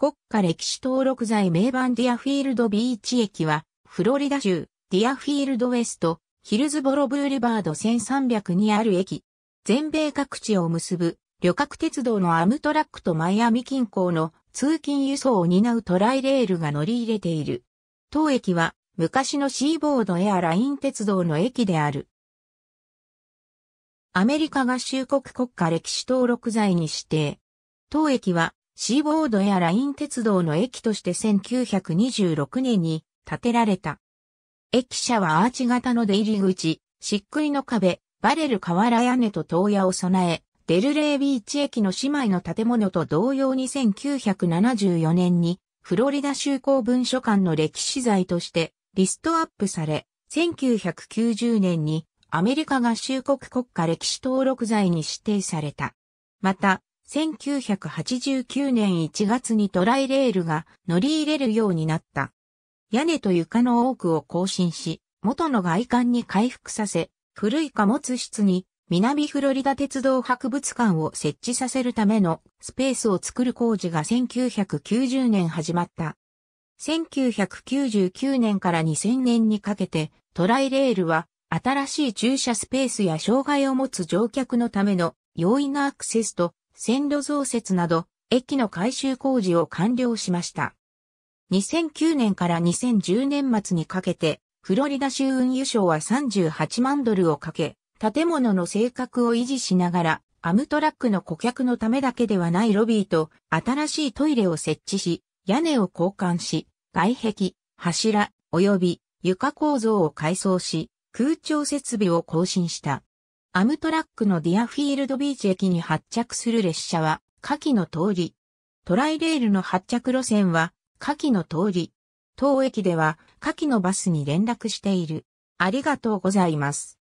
国家歴史登録財名板ディアフィールドビーチ駅は、フロリダ州、ディアフィールドウェスト、ヒルズボロブールバード1300にある駅。全米各地を結ぶ、旅客鉄道のアムトラックとマイアミ近郊の通勤輸送を担うトライレールが乗り入れている。当駅は、昔のシーボードエアライン鉄道の駅である。アメリカ合衆国国家歴史登録財に指定。当駅は、シーボードやライン鉄道の駅として1926年に建てられた。駅舎はアーチ型の出入り口、漆喰の壁、バレル瓦屋根と塔屋を備え、デルレイビーチ駅の姉妹の建物と同様に1974年にフロリダ州公文書館の歴史財としてリストアップされ、1990年にアメリカ合衆国国家歴史登録財に指定された。また、1989年1月にトライレールが乗り入れるようになった。屋根と床の多くを更新し、元の外観に回復させ、古い貨物室に南フロリダ鉄道博物館を設置させるためのスペースを作る工事が1990年始まった。1999年から2000年にかけてトライレールは新しい駐車スペースや障害を持つ乗客のための容易なアクセスと線路増設など、駅の改修工事を完了しました。2009年から2010年末にかけて、フロリダ州運輸省は38万ドルをかけ、建物の性格を維持しながら、アムトラックの顧客のためだけではないロビーと新しいトイレを設置し、屋根を交換し、外壁、柱、及び床構造を改装し、空調設備を更新した。アムトラックのディアフィールドビーチ駅に発着する列車は、下記の通り。トライレールの発着路線は、下記の通り。当駅では、下記のバスに連絡している。ありがとうございます。